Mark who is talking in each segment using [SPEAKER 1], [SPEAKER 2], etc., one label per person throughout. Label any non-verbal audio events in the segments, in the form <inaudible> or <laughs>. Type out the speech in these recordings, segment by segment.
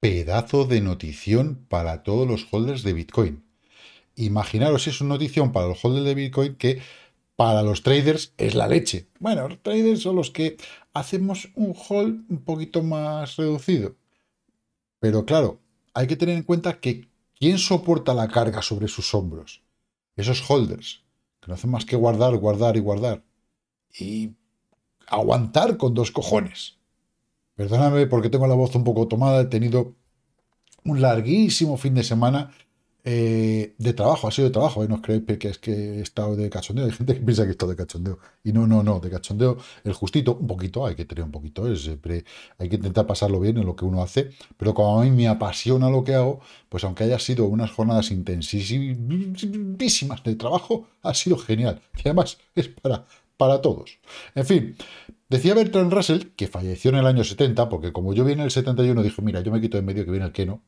[SPEAKER 1] pedazo de notición para todos los holders de Bitcoin. Imaginaros, es una notición para los holders de Bitcoin que para los traders es la leche. Bueno, los traders son los que hacemos un hold un poquito más reducido. Pero claro, hay que tener en cuenta que ¿quién soporta la carga sobre sus hombros? Esos holders, que no hacen más que guardar, guardar y guardar. Y aguantar con dos cojones. Perdóname porque tengo la voz un poco tomada, he tenido un larguísimo fin de semana eh, de trabajo, ha sido de trabajo, ¿eh? no os creéis que es que he estado de cachondeo, hay gente que piensa que he estado de cachondeo, y no, no, no, de cachondeo, el justito, un poquito, hay que tener un poquito, siempre hay que intentar pasarlo bien en lo que uno hace, pero como a mí me apasiona lo que hago, pues aunque haya sido unas jornadas intensísimas de trabajo, ha sido genial, y además es para para todos. En fin, decía Bertrand Russell, que falleció en el año 70, porque como yo vi en el 71, dijo, mira, yo me quito de en medio que viene el que no,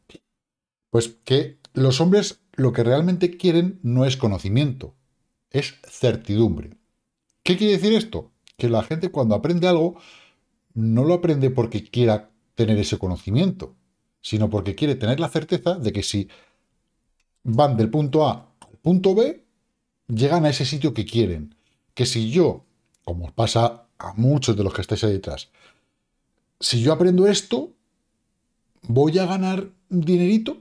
[SPEAKER 1] pues que los hombres lo que realmente quieren no es conocimiento, es certidumbre. ¿Qué quiere decir esto? Que la gente cuando aprende algo, no lo aprende porque quiera tener ese conocimiento, sino porque quiere tener la certeza de que si van del punto A al punto B, llegan a ese sitio que quieren. Que si yo como pasa a muchos de los que estáis ahí detrás, si yo aprendo esto, voy a ganar dinerito.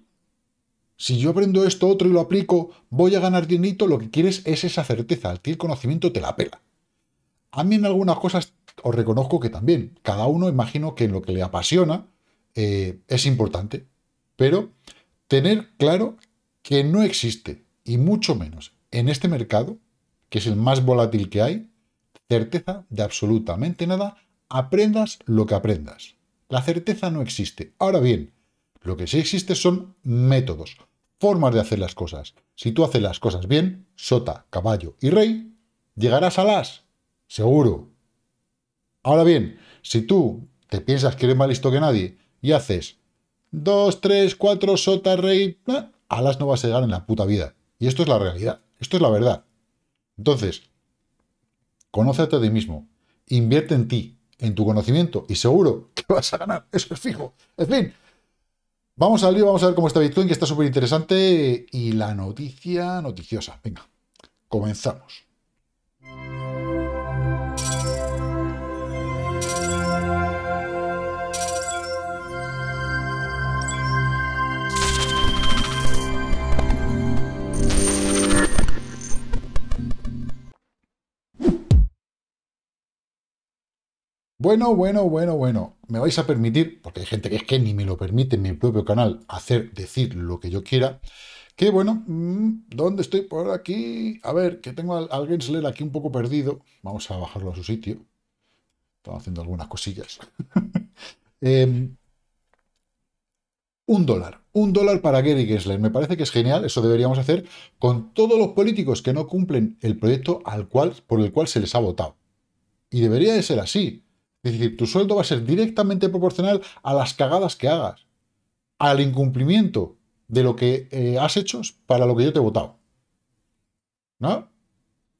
[SPEAKER 1] Si yo aprendo esto otro y lo aplico, voy a ganar dinerito. Lo que quieres es esa certeza. Al ti el conocimiento te la pela. A mí en algunas cosas os reconozco que también. Cada uno imagino que en lo que le apasiona eh, es importante. Pero tener claro que no existe, y mucho menos en este mercado, que es el más volátil que hay, certeza de absolutamente nada, aprendas lo que aprendas. La certeza no existe. Ahora bien, lo que sí existe son métodos, formas de hacer las cosas. Si tú haces las cosas bien, sota, caballo y rey, llegarás a las, seguro. Ahora bien, si tú te piensas que eres más listo que nadie y haces 2, 3, 4, sota, rey, ah, a las no vas a llegar en la puta vida. Y esto es la realidad, esto es la verdad. Entonces, Conócete a ti mismo. Invierte en ti, en tu conocimiento, y seguro que vas a ganar. Eso es fijo. En fin, vamos al lío, vamos a ver cómo está Bitcoin, que está súper interesante. Y la noticia noticiosa. Venga, comenzamos. Bueno, bueno, bueno, bueno. Me vais a permitir, porque hay gente que es que ni me lo permite en mi propio canal hacer, decir lo que yo quiera. Que bueno, mm, ¿dónde estoy por aquí? A ver, que tengo al, Gensler aquí un poco perdido. Vamos a bajarlo a su sitio. Estamos haciendo algunas cosillas. <laughs> Em, un dólar. Un dólar para Gary Gensler. Me parece que es genial. Eso deberíamos hacer con todos los políticos que no cumplen el proyecto al cual, por el cual se les ha votado. Y debería de ser así. Es decir, tu sueldo va a ser directamente proporcional a las cagadas que hagas, al incumplimiento de lo que eh, has hecho para lo que yo te he votado. ¿No?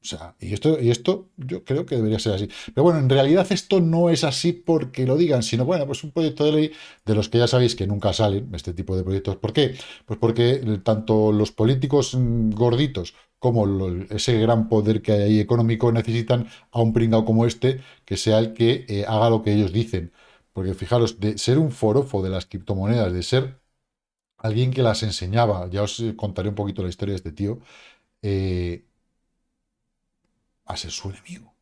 [SPEAKER 1] O sea, y esto, y esto yo creo que debería ser así. Pero bueno, en realidad esto no es así porque lo digan, sino bueno, pues un proyecto de ley de los que ya sabéis que nunca salen este tipo de proyectos. ¿Por qué? Pues porque eh, tanto los políticos mm, gorditos como ese gran poder que hay ahí económico necesitan a un pringao como este que sea el que eh, haga lo que ellos dicen. Porque fijaros, de ser un forofo de las criptomonedas, de ser alguien que las enseñaba, ya os eh, contaré un poquito la historia de este tío, eh, a ser su enemigo.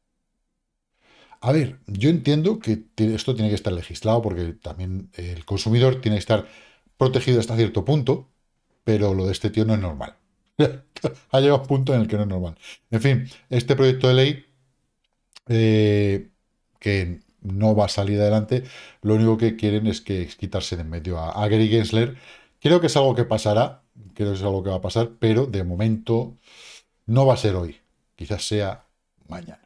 [SPEAKER 1] A ver, yo entiendo que esto tiene que estar legislado porque también el consumidor tiene que estar protegido hasta cierto punto, pero lo de este tío no es normal. <laughs> ha llegado a un punto en el que no es normal. En fin, este proyecto de ley eh, que no va a salir adelante, lo único que quieren es que quitarse de en medio a, a, Gary Gensler. Creo que es algo que pasará, creo que es algo que va a pasar, pero de momento no va a ser hoy, quizás sea mañana.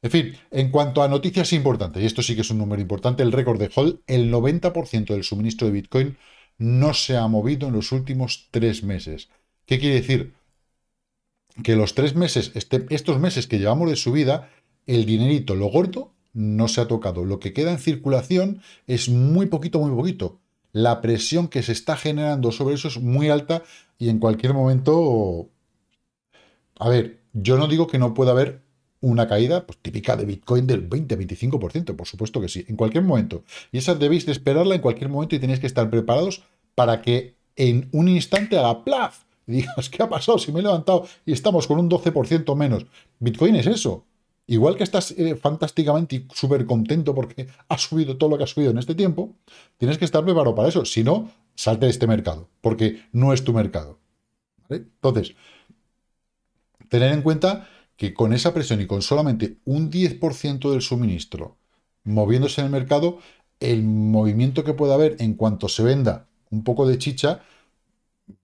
[SPEAKER 1] En fin, en cuanto a noticias importantes, y esto sí que es un número importante, el récord de Hall, el 90% del suministro de Bitcoin no se ha movido en los últimos tres meses. ¿Qué quiere decir? que los tres meses, este, estos meses que llevamos de subida, el dinerito, lo gordo, no se ha tocado. Lo que queda en circulación es muy poquito, muy poquito. La presión que se está generando sobre eso es muy alta y en cualquier momento... A ver, yo no digo que no pueda haber una caída pues, típica de Bitcoin del 20-25%, por supuesto que sí, en cualquier momento. Y esa debéis de esperarla en cualquier momento y tenéis que estar preparados para que en un instante haga plaf y digas, ¿qué ha pasado? Si me he levantado y estamos con un 12% menos. Bitcoin es eso. Igual que estás eh, fantásticamente y súper contento porque ha subido todo lo que ha subido en este tiempo, tienes que estar preparado para eso. Si no, salte de este mercado, porque no es tu mercado. Entonces, tener en cuenta que con esa presión y con solamente un 10% del suministro moviéndose en el mercado, el movimiento que pueda haber en cuanto se venda un poco de chicha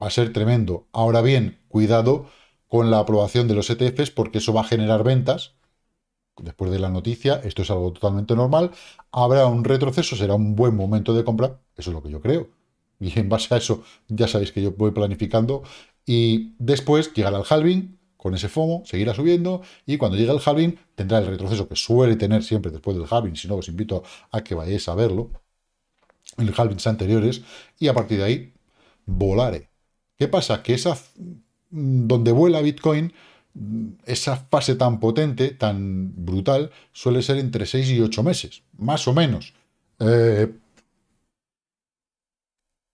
[SPEAKER 1] va a ser tremendo. Ahora bien, cuidado con la aprobación de los ETFs porque eso va a generar ventas. Después de la noticia, esto es algo totalmente normal. Habrá un retroceso, será un buen momento de compra. Eso es lo que yo creo. Y en base a eso, ya sabéis que yo voy planificando. Y después llegará el halving, con ese FOMO, seguirá subiendo y cuando llegue el halving tendrá el retroceso que suele tener siempre después del halving, si no os invito a que vayáis a verlo en los halvings anteriores y a partir de ahí volaré. ¿Qué pasa? Que esa mm, donde vuela Bitcoin, mm, esa fase tan potente, tan brutal, suele ser entre 6 y 8 meses, más o menos. Eh,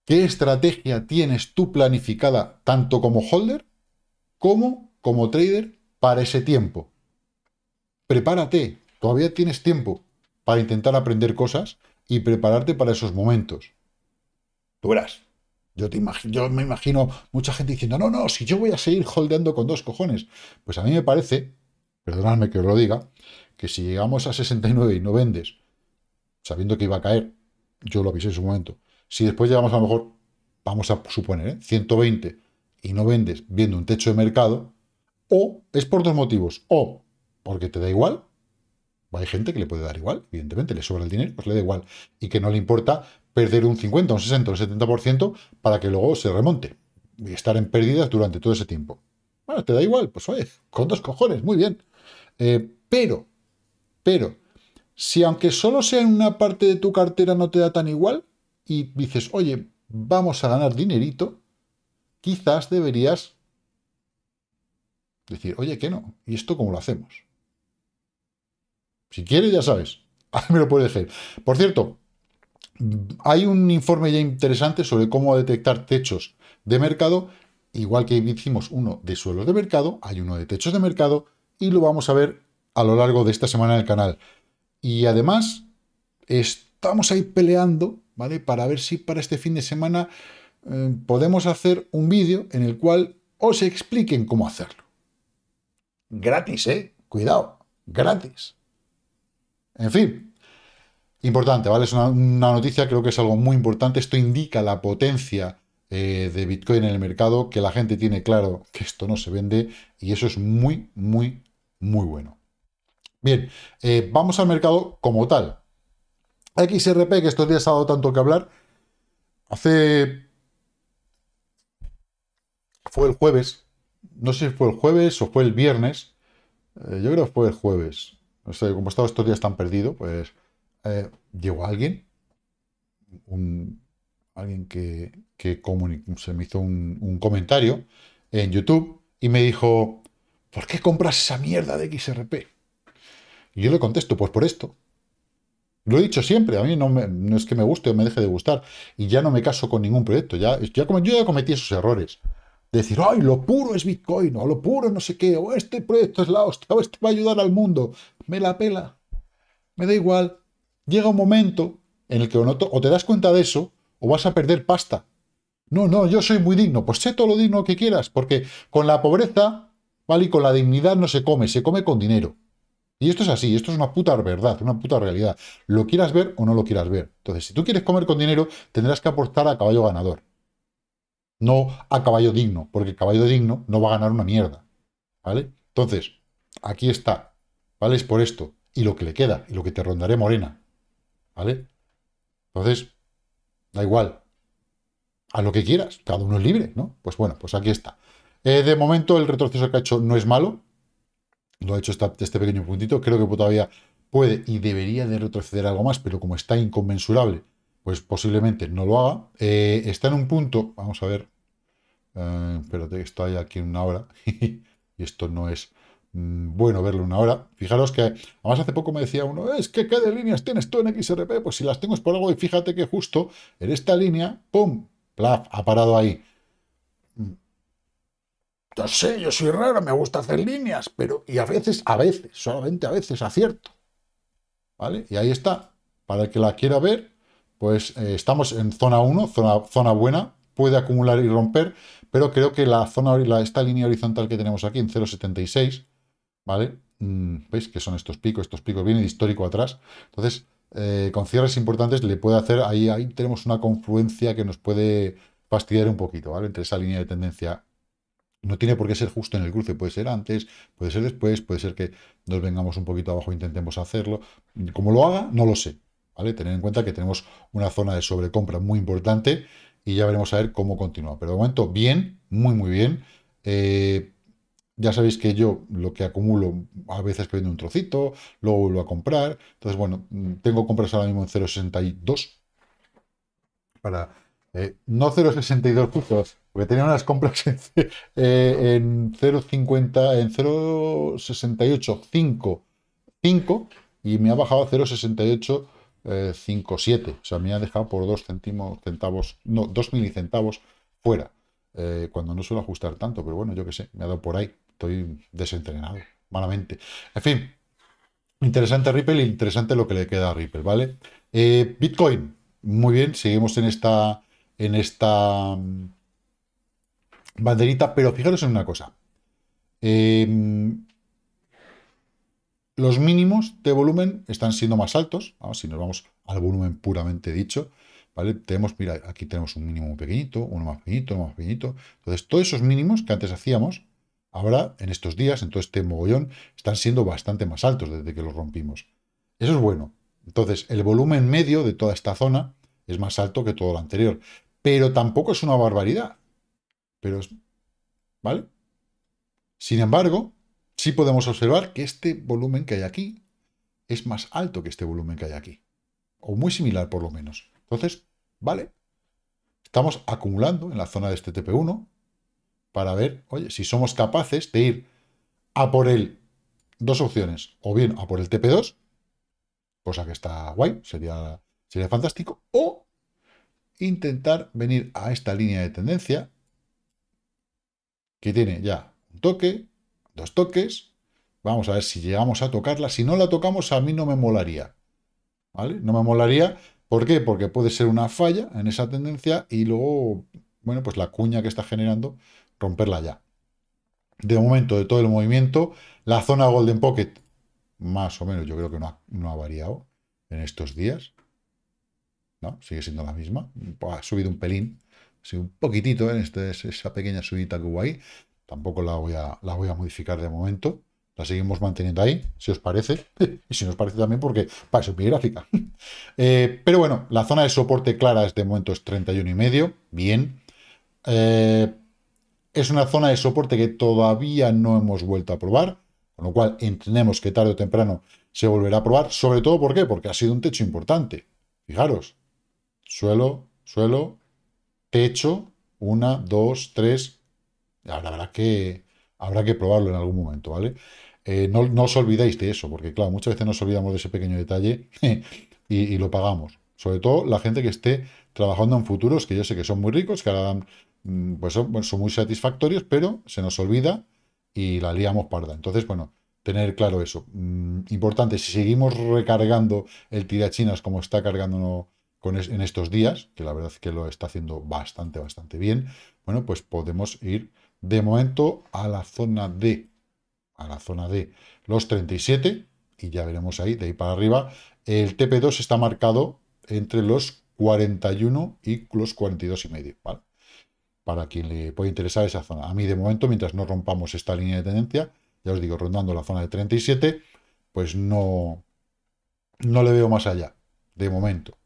[SPEAKER 1] ¿Qué estrategia tienes tú planificada, tanto como holder como como trader, para ese tiempo? Prepárate, todavía tienes tiempo para intentar aprender cosas y prepararte para esos momentos. Tú verás. Yo, te yo me imagino mucha gente diciendo, no, no, si yo voy a seguir holdeando con dos cojones. Pues a mí me parece, perdonadme que os lo diga, que si llegamos a 69 y no vendes, sabiendo que iba a caer, yo lo avisé en su momento, si después llegamos a lo mejor, vamos a suponer, ¿eh? 120 y no vendes viendo un techo de mercado, o es por dos motivos, o porque te da igual, hay gente que le puede dar igual, evidentemente, le sobra el dinero, pues le da igual, y que no le importa perder un 50, un 60, un 70% para que luego se remonte y estar en pérdidas durante todo ese tiempo. Bueno, te da igual, pues oye, con dos cojones, muy bien. Eh, pero, pero, si aunque solo sea en una parte de tu cartera no te da tan igual y dices, oye, vamos a ganar dinerito, quizás deberías decir, oye, que no, ¿y esto cómo lo hacemos? Si quieres, ya sabes, <laughs> me lo puedes decir. Por cierto, hay un informe ya interesante sobre cómo detectar techos de mercado, igual que hicimos uno de suelos de mercado, hay uno de techos de mercado y lo vamos a ver a lo largo de esta semana en el canal. Y además, estamos ahí peleando, ¿vale? Para ver si para este fin de semana eh, podemos hacer un vídeo en el cual os expliquen cómo hacerlo. Gratis, ¿eh? Cuidado, gratis. En fin, Importante, ¿vale? Es una, noticia, creo que es algo muy importante. Esto indica la potencia eh, de Bitcoin en el mercado, que la gente tiene claro que esto no se vende y eso es muy, muy, muy bueno. Bien, eh, vamos al mercado como tal. XRP, que estos días ha dado tanto que hablar, hace... Fue el jueves, no sé si fue el jueves o fue el viernes, eh, yo creo que fue el jueves. como he estado estos días tan perdido, pues eh, llegó alguien, alguien que, se me hizo un, comentario en YouTube y me dijo, ¿por qué compras esa mierda de XRP? Y yo le contesto, pues por esto. Lo he dicho siempre, a mí no, no es que me guste o me deje de gustar, y ya no me caso con ningún proyecto, ya, ya como, yo ya cometí esos errores. decir, ay, lo puro es Bitcoin, o lo puro no sé qué, o este proyecto es la hostia, o este va a ayudar al mundo, me la pela, me da igual, llega un momento en el que o te das cuenta de eso o vas a perder pasta. No, no, yo soy muy digno. Pues sé todo lo digno que quieras, porque con la pobreza, ¿vale? Y con la dignidad no se come, se come con dinero. Y esto es así, esto es una puta verdad, una puta realidad. Lo quieras ver o no lo quieras ver. Entonces, si tú quieres comer con dinero, tendrás que aportar a caballo ganador. No a caballo digno, porque el caballo digno no va a ganar una mierda. ¿Vale? Entonces, aquí está. ¿Vale? Es por esto. Y lo que le queda, y lo que te rondaré morena. ¿Vale? Entonces, da igual. A lo que quieras, cada uno es libre, ¿no? Pues bueno, pues aquí está. Eh, de momento, el retroceso que ha hecho no es malo. Lo ha hecho este pequeño puntito. Creo que todavía puede y debería de retroceder algo más, pero como está inconmensurable, pues posiblemente no lo haga. Eh, está en un punto, vamos a ver, eh, espérate estoy aquí en una hora, <laughs> y esto no es Mm, bueno verlo una hora. Fijaros que, además hace poco me decía uno, es que qué de líneas tienes tú en XRP, pues si las tengo es por algo y fíjate que justo en esta línea, ¡pum! ¡Plaf! Ha parado ahí. Mm. no sé, yo soy raro, me gusta hacer líneas, pero y a veces, a veces, solamente a veces acierto. ¿Vale? Y ahí está. Para el que la quiera ver, pues eh, estamos en zona 1, zona, zona buena, puede acumular y romper, pero creo que la zona, esta línea horizontal que tenemos aquí en 0.76, ¿vale? Mm, ¿Veis que son estos picos? Estos picos vienen histórico atrás. Entonces, eh, con cierres importantes le puede hacer, ahí, ahí tenemos una confluencia que nos puede fastidiar un poquito, ¿vale? Entre esa línea de tendencia. No tiene por qué ser justo en el cruce, puede ser antes, puede ser después, puede ser que nos vengamos un poquito abajo e intentemos hacerlo. Como lo haga, no lo sé, ¿vale? Tener en cuenta que tenemos una zona de sobrecompra muy importante y ya veremos a ver cómo continúa. Pero de momento, bien, muy, muy bien. Eh, ya sabéis que yo lo que acumulo a veces vendo un trocito, luego vuelvo a comprar. Entonces, bueno, mm, tengo compras ahora mismo en 0.62 para... Eh, no 0.62 puntos, porque tenía unas compras <laughs> en, eh, 0.50, en 0.68, 5, y me ha bajado a 0.68 5,7. Eh, o sea, me ha dejado por 2 centavos, no, 2 milicentavos fuera. Eh, cuando no suelo ajustar tanto, pero bueno, yo qué sé, me ha dado por ahí estoy desentrenado, malamente. En fin, interesante Ripple, interesante lo que le queda a Ripple, ¿vale? Eh, Bitcoin, muy bien, seguimos en esta, en esta mm, banderita, pero fijaros en una cosa. Em, los mínimos de volumen están siendo más altos, si nos vamos al volumen puramente dicho, ¿vale? Tenemos, mira, aquí tenemos un mínimo pequeñito, uno más pequeñito, uno más pequeñito. Entonces, todos esos mínimos que antes hacíamos, Ahora, en estos días, en todo este mogollón, están siendo bastante más altos desde que los rompimos. Eso es bueno. Entonces, el volumen medio de toda esta zona es más alto que todo lo anterior. Pero tampoco es una barbaridad. Pero es... ¿Vale? Sin embargo, sí podemos observar que este volumen que hay aquí es más alto que este volumen que hay aquí. O muy similar, por lo menos. Entonces, ¿vale? Estamos acumulando en la zona de este TP1, para ver, oye, si somos capaces de ir a por él dos opciones, o bien a por el TP2, cosa que está guay, sería, sería fantástico, o intentar venir a esta línea de tendencia, que tiene ya un toque, dos toques, vamos a ver si llegamos a tocarla, si no la tocamos a mí no me molaría, ¿vale? No me molaría, ¿por qué? Porque puede ser una falla en esa tendencia y luego, bueno, pues la cuña que está generando romperla ya. De momento, de todo el movimiento, la zona Golden Pocket, más o menos, yo creo que no ha, no ha variado en estos días. ¿No? Sigue siendo la misma. Ha subido un pelín, ha un poquitito en ¿eh? este, esa pequeña subida que hubo ahí. Tampoco la voy, a, la voy a modificar de momento. La seguimos manteniendo ahí, si os parece. <laughs> y si nos parece también, porque para eso es gráfica. <laughs> Eh, pero bueno, la zona de soporte clara de momento es 31,5. Bien. Eh, es una zona de soporte que todavía no hemos vuelto a probar, con lo cual entendemos que tarde o temprano se volverá a probar, sobre todo ¿por qué? porque ha sido un techo importante. Fijaros, suelo, suelo, techo, una, dos, tres. Ahora habrá que, habrá que probarlo en algún momento, ¿vale? Eh, no, os olvidéis de eso, porque claro, muchas veces nos olvidamos de ese pequeño detalle <laughs> y, y, lo pagamos. Sobre todo la gente que esté trabajando en futuros, que yo sé que son muy ricos, que ahora dan Mm, pues son, muy satisfactorios, pero se nos olvida y la liamos parda. Entonces, bueno, tener claro eso. Mm, importante, si seguimos recargando el tirachinas como está cargando en estos días, que la verdad es que lo está haciendo bastante, bastante bien, bueno, pues podemos ir de momento a la zona D, a la zona D, los 37 y ya veremos ahí, de ahí para arriba. El TP2 está marcado entre los 41 y los 42 y medio, ¿vale? para quien le puede interesar esa zona. A mí de momento, mientras no rompamos esta línea de tendencia, ya os digo, rondando la zona de 37, pues no, no le veo más allá, de momento.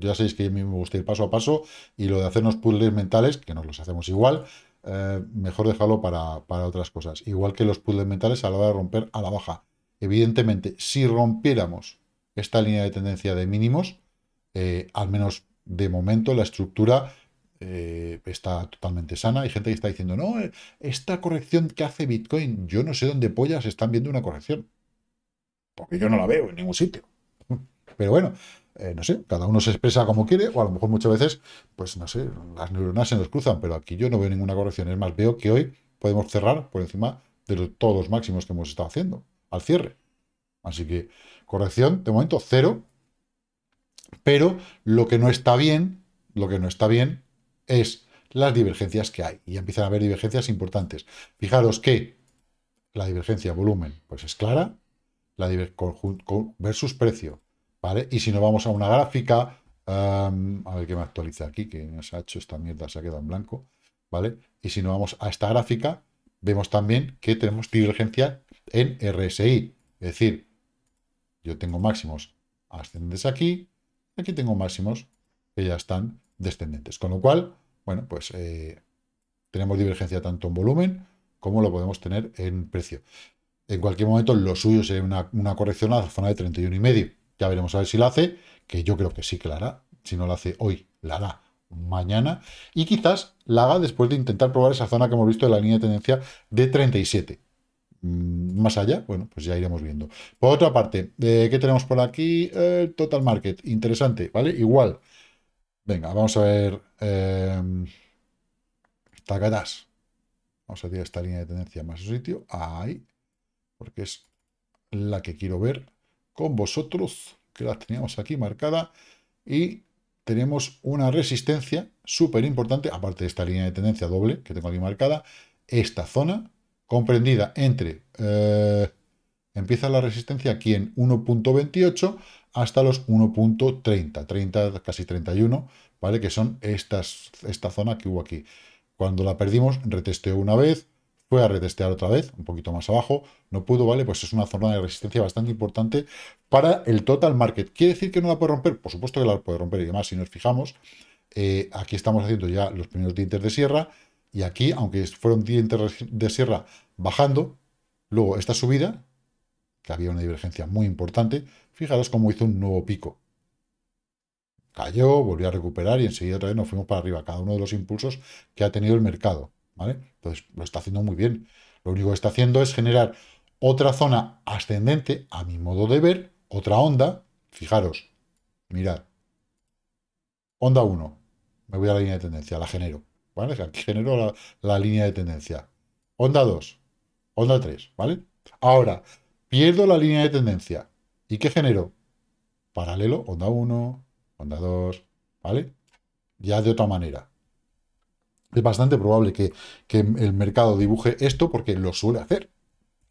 [SPEAKER 1] Ya sabéis que a mí me gusta ir paso a paso y lo de hacernos puzzles mentales, que nos los hacemos igual, eh, mejor dejarlo para, otras cosas. Igual que los puzzles mentales a la hora de romper a la baja. Evidentemente, si rompiéramos esta línea de tendencia de mínimos, eh, al menos de momento la estructura eh, está totalmente sana. Hay gente que está diciendo, no, eh, esta corrección que hace Bitcoin, yo no sé dónde pollas están viendo una corrección. Porque yo no la veo en ningún sitio. <laughs> Pero bueno, eh, no sé, cada uno se expresa como quiere, o a lo mejor muchas veces, pues no sé, las neuronas se nos cruzan, pero aquí yo no veo ninguna corrección. Es más, veo que hoy podemos cerrar por encima de los todos los máximos que hemos estado haciendo al cierre. Así que corrección, de momento, cero. Pero lo que no está bien, lo que no está bien es las divergencias que hay. Y empiezan a haber divergencias importantes. Fijaros que la divergencia volumen pues es clara, la versus precio, ¿vale? Y si nos vamos a una gráfica, a ver qué me actualiza aquí, que nos ha hecho esta mierda, se ha quedado en blanco, ¿vale? Y si nos vamos a esta gráfica, vemos también que tenemos divergencia en RSI, es decir, yo tengo máximos ascendentes aquí, aquí tengo máximos que ya están descendentes. Con lo cual, bueno, pues eh, tenemos divergencia tanto en volumen como lo podemos tener en precio. En cualquier momento lo suyo sería una, corrección a la zona de 31,5. Ya veremos a ver si la hace, que yo creo que sí que la hará. Si no la hace hoy, la hará mañana. Y quizás la haga después de intentar probar esa zona que hemos visto de la línea de tendencia de 37 mm, más allá, bueno, pues ya iremos viendo. Por otra parte, eh, ¿qué tenemos por aquí? El total Market, interesante, ¿vale? Igual, Venga, vamos a ver. Eh, Vamos a tirar esta línea de tendencia más su sitio. Ahí. Porque es la que quiero ver con vosotros. Que la teníamos aquí marcada. Y tenemos una resistencia súper importante. Aparte de esta línea de tendencia doble que tengo aquí marcada. Esta zona comprendida entre... Eh, Empieza la resistencia aquí en 1.28 hasta los 1.30, 30, casi 31, ¿vale? Que son estas, esta zona que hubo aquí. Cuando la perdimos, retesteó una vez, fue a retestear otra vez, un poquito más abajo, no pudo, ¿vale? Pues es una zona de resistencia bastante importante para el total market. ¿Quiere decir que no la puede romper? Por supuesto que la puede romper y demás, si nos fijamos, eh, aquí estamos haciendo ya los primeros dientes de sierra, y aquí, aunque fueron dientes de sierra bajando, luego esta subida, que había una divergencia muy importante, fijaros cómo hizo un nuevo pico. Cayó, volvió a recuperar y enseguida otra vez nos fuimos para arriba, cada uno de los impulsos que ha tenido el mercado. ¿vale? Entonces lo está haciendo muy bien. Lo único que está haciendo es generar otra zona ascendente, a mi modo de ver, otra onda. Fijaros, mirad. Onda 1. Me voy a la línea de tendencia, la genero. ¿Vale? Aquí genero la, línea de tendencia. Onda 2. Onda 3, ¿vale? Ahora, Pierdo la línea de tendencia. ¿Y qué genero? Paralelo, onda 1, onda 2, ¿vale? Ya de otra manera. Es bastante probable que, el mercado dibuje esto porque lo suele hacer.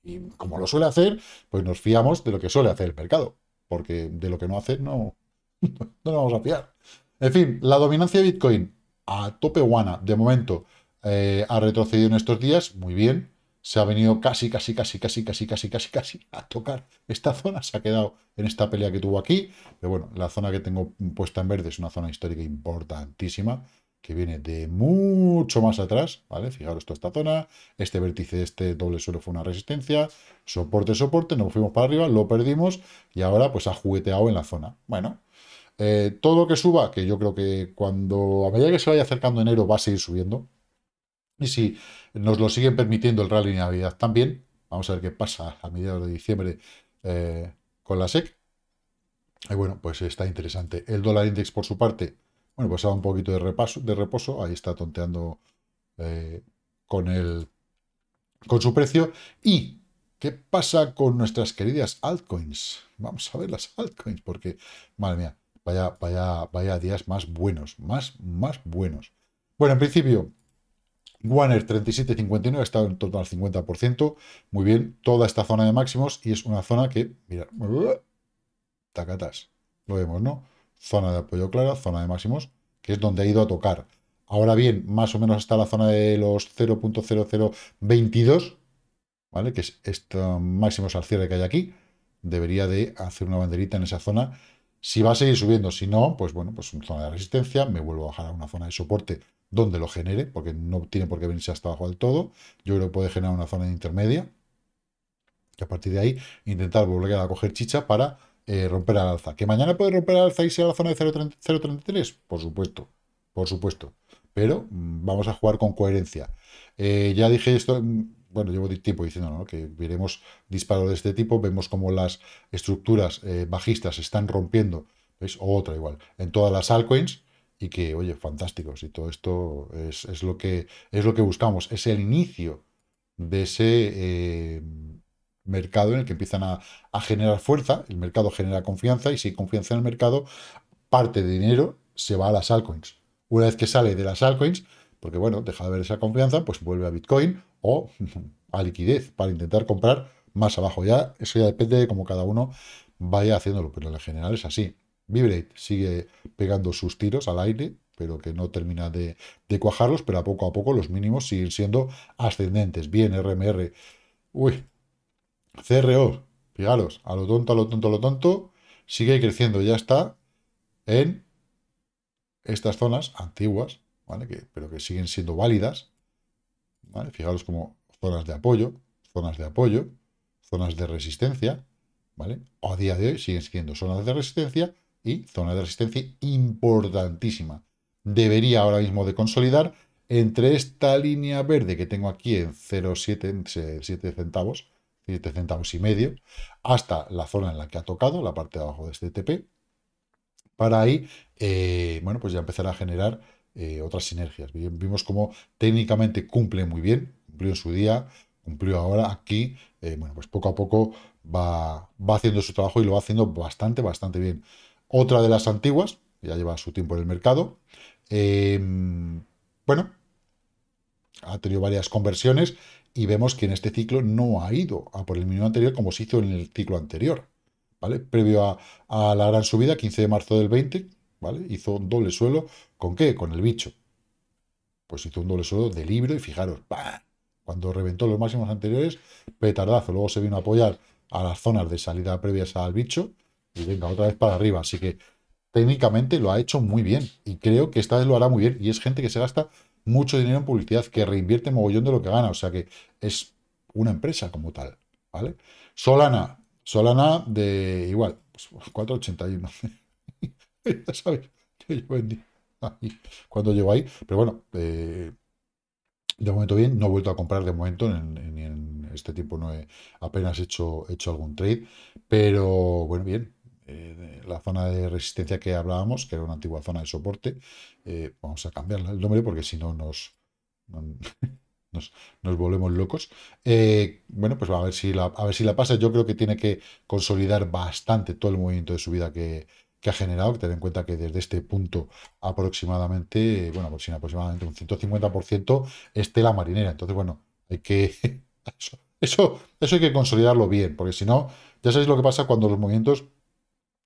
[SPEAKER 1] Y como lo suele hacer, pues nos fiamos de lo que suele hacer el mercado. Porque de lo que no hace, no, <laughs> no vamos a fiar. En fin, la dominancia de Bitcoin a tope guana, de momento, eh, ha retrocedido en estos días, muy bien, se ha venido casi, casi, casi, casi, casi, casi, casi, casi a tocar esta <laughs> zona. Se ha quedado en esta pelea que tuvo aquí. Pero bueno, la zona que tengo puesta en verde es una zona histórica importantísima que viene de mucho más atrás, ¿vale? Fijaros toda esta zona, este vértice, este doble suelo fue una resistencia, soporte, soporte, nos fuimos para arriba, lo perdimos y ahora pues ha jugueteado en la zona. Bueno, eh, todo lo que suba, que yo creo que cuando a medida que se vaya acercando enero va a seguir subiendo, y si nos lo siguen permitiendo el rally Navidad también, vamos a ver qué pasa a mediados de diciembre eh, con la SEC. Y bueno, pues está interesante. El dólar index, por su parte, bueno, pues ha dado un poquito de, de reposo. Ahí está tonteando eh, con, con su precio. Y ¿Qué pasa con nuestras queridas altcoins? Vamos a ver las altcoins, porque, madre mía, vaya, vaya, vaya días más buenos, más, más buenos. Bueno, en principio, Warner 37.59 estado en total 50%. Muy bien, toda esta zona de máximos y es una zona que, mira, tacatas, lo vemos, ¿no? Zona de apoyo clara, zona de máximos, que es donde ha ido a tocar. Ahora bien, más o menos hasta la zona de los 0.0022, ¿vale? Que es estos máximos al cierre que hay aquí. Debería de hacer una banderita en esa zona. Si va a seguir subiendo, si no, pues bueno, pues una zona de resistencia, me vuelvo a bajar a una zona de soporte donde lo genere, porque no tiene por qué venirse hasta abajo del todo. Yo creo que puede generar una zona de intermedia. Y a partir de ahí intentar volver a coger chicha para eh, romper al alza. ¿Que mañana puede romper al alza y sea la zona de 0.33? Por supuesto, por supuesto. Pero mm, vamos a jugar con coherencia. Eh, ya dije esto, mm, bueno, llevo tiempo diciendo que veremos disparos de este tipo, vemos como las estructuras eh, bajistas están rompiendo, o Otra igual, en todas las altcoins y que, oye, fantásticos. Y todo esto es, lo, que, es lo que buscamos, es el inicio de ese eh, mercado en el que empiezan a, a, generar fuerza, el mercado genera confianza y si hay confianza en el mercado, parte de dinero se va a las altcoins. Una vez que sale de las altcoins, porque bueno, deja de haber esa confianza, pues vuelve a Bitcoin o <laughs> a liquidez para intentar comprar más abajo. Ya, eso ya depende de cómo cada uno vaya haciéndolo, pero en general es así. Vibrate sigue pegando sus tiros al aire, pero que no termina de, cuajarlos, pero a poco a poco los mínimos siguen siendo ascendentes. Bien, RMR. Uy, CRO, fijaros, a lo tonto, a lo tonto, a lo tonto, sigue creciendo, ya está en estas zonas antiguas, ¿vale? pero que siguen siendo válidas, Fijaros como zonas de apoyo, zonas de apoyo, zonas de resistencia, ¿vale? a día de hoy siguen siendo zonas de resistencia, y zona de resistencia importantísima. Debería ahora mismo de consolidar entre esta línea verde que tengo aquí en 0,7 centavos, 7 centavos y medio, hasta la zona en la que ha tocado, la parte de abajo de este TP, para ahí, eh, bueno, pues ya empezar a generar eh, otras sinergias. Vimos cómo técnicamente cumple muy bien, cumplió en su día, cumplió ahora aquí, eh, bueno, pues poco a poco va, va haciendo su trabajo y lo va haciendo bastante, bastante bien otra de las antiguas, ya lleva su tiempo en el mercado. Em, bueno, ha tenido varias conversiones y vemos que en este ciclo no ha ido a por el mínimo anterior como se hizo en el ciclo anterior, ¿vale? Previo a, la gran subida, 15 de marzo del 20, ¿vale? Hizo un doble suelo, ¿con qué? Con el bicho. Pues hizo un doble suelo de libro y fijaros, cuando reventó los máximos anteriores, petardazo, luego se vino a apoyar a las zonas de salida previas al bicho y venga, otra vez para arriba. Así que técnicamente lo ha hecho muy bien y creo que esta vez lo hará muy bien. Y es gente que se gasta mucho dinero en publicidad, que reinvierte mogollón de lo que gana. O sea que es una empresa como tal. ¿Vale? Solana, Solana de igual, 481. Pues, <laughs> ya sabes yo, cuando llego ahí. Pero bueno, eh, de momento bien, no he vuelto a comprar de momento, en, en, este tiempo no he apenas hecho, hecho algún trade, pero bueno, bien, eh, la zona de resistencia que hablábamos, que era una antigua zona de soporte, eh, vamos a cambiar el nombre porque si no nos, <laughs> nos, volvemos locos. Eh, bueno, pues a ver, si la, a ver si la pasa. Yo creo que tiene que consolidar bastante todo el movimiento de subida que, ha generado, que te en cuenta que desde este punto aproximadamente, bueno, pues aproximadamente un 150% esté la marinera. Entonces, bueno, hay que... <laughs> eso, eso hay que consolidarlo bien, porque si no, ya sabéis lo que pasa cuando los movimientos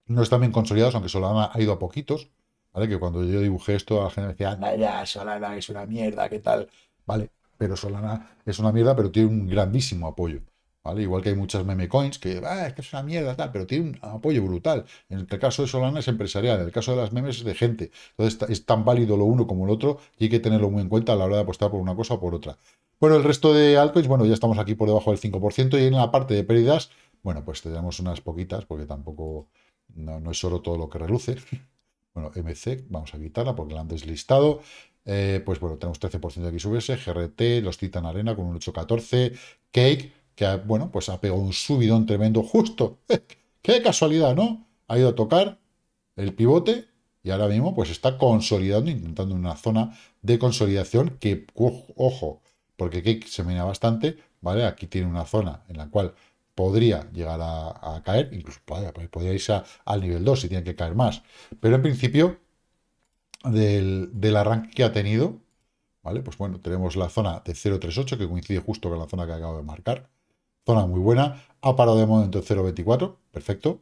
[SPEAKER 1] no están bien consolidados, aunque Solana ha ido a poquitos, ¿vale? Que cuando yo dibujé esto, la gente me decía, ya, Solana es una mierda, ¿qué tal? Vale, pero Solana es una mierda, pero tiene un grandísimo apoyo. ¿Vale? Igual que hay muchas meme coins que ah, es que es una mierda, tal, pero tiene un apoyo brutal. En el caso de Solana es empresarial, en el caso de las memes es de gente. Entonces es tan válido lo uno como el otro y hay que tenerlo muy en cuenta a la hora de apostar por una cosa o por otra. Bueno, el resto de altcoins, bueno, ya estamos aquí por debajo del 5% y en la parte de pérdidas, bueno, pues tenemos unas poquitas porque tampoco no, es solo todo lo que reluce. <laughs> Bueno, MC, vamos a quitarla porque la han deslistado. Eh, pues bueno, tenemos 13% de XVS, GRT, los Titan Arena con un 8.14, Cake, que ha, bueno, pues ha pegado un subidón tremendo justo. <laughs> ¡Qué casualidad, ¿no? Ha ido a tocar el pivote y ahora mismo pues está consolidando, intentando una zona de consolidación que, ojo, porque Cake se mina bastante, ¿vale? Aquí tiene una zona en la cual podría llegar a, caer, incluso podría pues, irse al nivel 2 si tiene que caer más. Pero en principio, del, arranque que ha tenido, ¿vale? Pues bueno, tenemos la zona de 0.38 que coincide justo con la zona que acabo de marcar. Zona muy buena, ha parado de momento 0.24, perfecto.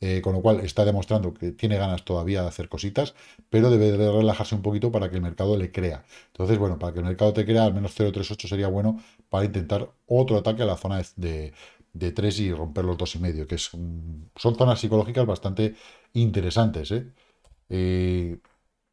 [SPEAKER 1] Eh, con lo cual está demostrando que tiene ganas todavía de hacer cositas, pero debe relajarse un poquito para que el mercado le crea. Entonces, bueno, para que el mercado te crea, al menos 0.38 sería bueno para intentar otro ataque a la zona de, de tres y romper los 2,5, que es son zonas psicológicas bastante interesantes. ¿eh? Eh,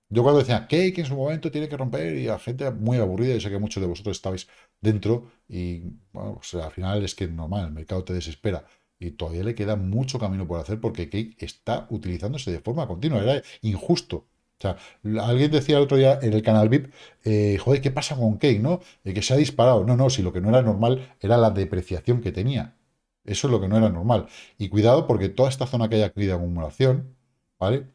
[SPEAKER 1] yo cuando decía Cake en su momento tiene que romper y la gente muy aburrida, yo sé que muchos de vosotros estabais dentro y pues, al final es que es normal, el mercado te desespera y todavía le queda mucho camino por hacer porque Cake está utilizándose de forma continua, era injusto. O sea, alguien decía el otro día en el canal VIP, eh, joder, ¿qué pasa con Cake, no? que se ha disparado. No, no, si lo que no era normal era la depreciación que tenía. Eso es lo que no era normal. Y cuidado porque toda esta zona que haya aquí de acumulación, ¿vale?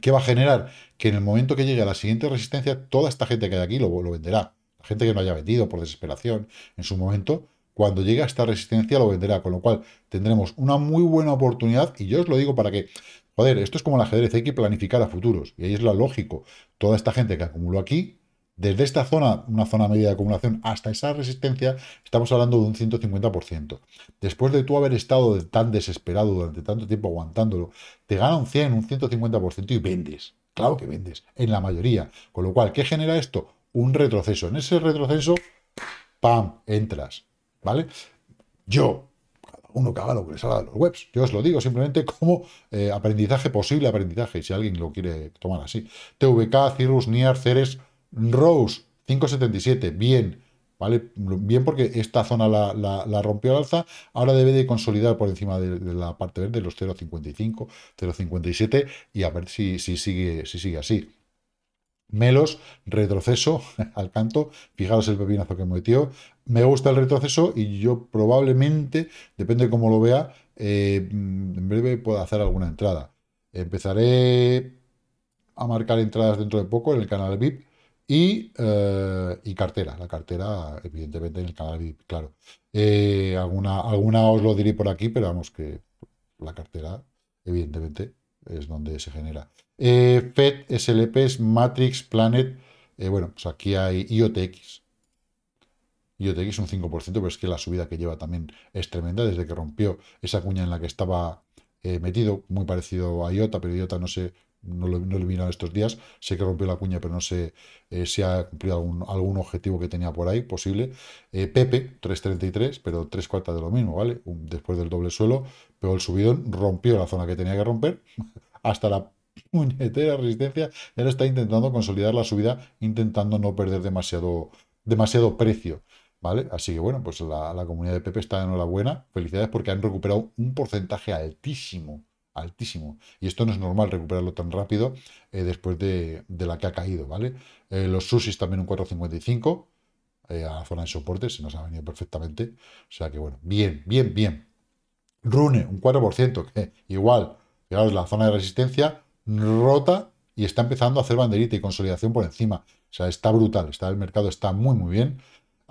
[SPEAKER 1] ¿Qué va a generar? Que en el momento que llegue a la siguiente resistencia, toda esta gente que hay aquí lo, venderá. La gente que no haya vendido por desesperación en su momento, cuando llegue a esta resistencia lo venderá. Con lo cual tendremos una muy buena oportunidad. Y yo os lo digo para que, joder, esto es como el ajedrez, hay que planificar a futuros. Y ahí es lo lógico. Toda esta gente que acumuló aquí, desde esta zona, una zona media de acumulación, hasta esa resistencia, estamos hablando de un 150%. Después de tú haber estado tan desesperado durante tanto tiempo aguantándolo, te gana un 100, un 150% y vendes. Claro que vendes, en la mayoría. Con lo cual, ¿qué genera esto? Un retroceso. En ese retroceso, ¡pam!, entras. ¿Vale? Yo, uno que haga lo que les salga de los webs. Yo os lo digo simplemente como eh, aprendizaje posible, aprendizaje, si alguien lo quiere tomar así. TVK, Cirrus, NIAR, Ceres Rose, 5,77, bien. ¿Vale? Bien porque esta zona la, rompió al alza, ahora debe de consolidar por encima de, la parte verde los 0,55, 0,57 y a ver si, si, sigue, si sigue así. Melos, retroceso <laughs> al canto, fijaros el pepinazo que metió, me gusta el retroceso y yo probablemente, depende de cómo lo vea, eh, en breve pueda hacer alguna entrada. Empezaré a marcar entradas dentro de poco en el canal VIP, eh, y, cartera. La cartera, evidentemente, en el canal claro. Eh, alguna, alguna os lo diré por aquí, pero vamos que la cartera, evidentemente, es donde se genera. Eh, FED, SLPs, Matrix, Planet. bueno, pues aquí hay IOTX. IOTX un 5%, pero es que la subida que lleva también es tremenda desde que rompió esa cuña en la que estaba metido, muy parecido a IOTA, pero IOTA no sé no lo, he estos días, sé que rompió la cuña, pero no sé eh, si ha cumplido algún, objetivo que tenía por ahí posible. Eh, Pepe, 3.33, pero tres cuartas de lo mismo, ¿vale? después del doble suelo, pero el subidón rompió la zona que tenía que romper, <laughs> hasta la puñetera resistencia, ahora está intentando consolidar la subida, intentando no perder demasiado, demasiado precio. ¿Vale? Así que bueno, pues la, la comunidad de Pepe está enhorabuena, felicidades porque han recuperado un porcentaje altísimo altísimo. Y esto no es normal recuperarlo tan rápido eh, después de, la que ha caído, ¿vale? Eh, los susis también un 4.55 eh, a la zona de soporte, se nos ha venido perfectamente. O sea que bueno, bien, bien, bien. Rune, un 4%, que igual, fijaros, la zona de resistencia rota y está empezando a hacer banderita y consolidación por encima. O sea, está brutal, está, el mercado está muy, muy bien.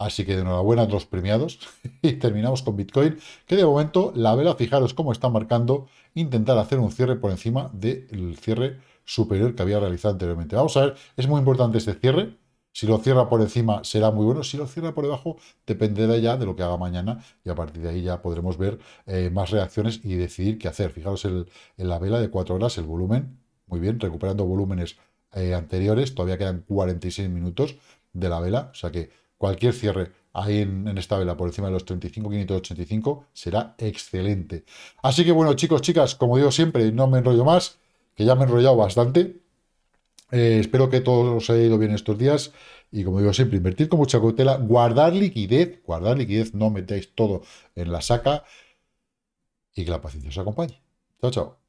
[SPEAKER 1] Así que de enhorabuena a los premiados. <laughs> y terminamos con Bitcoin, que de momento la vela, fijaros cómo está marcando, intentar hacer un cierre por encima del cierre superior que había realizado anteriormente. Vamos a ver, es muy importante este cierre. Si lo cierra por encima será muy bueno, si lo cierra por debajo dependerá ya de lo que haga mañana y a partir de ahí ya podremos ver eh, más reacciones y decidir qué hacer. Fijaros en la vela de 4 horas, el volumen, muy bien, recuperando volúmenes eh, anteriores, todavía quedan 46 minutos de la vela, o sea que cualquier cierre ahí en, esta vela por encima de los 35.585 será excelente. Así que bueno, chicos, chicas, como digo siempre, no me enrollo más, que ya me he enrollado bastante. Eh, espero que todos os haya ido bien estos días y como digo siempre, invertir con mucha cautela, guardar liquidez, guardar liquidez, no metáis todo en la saca y que la paciencia os acompañe. Chao, chao.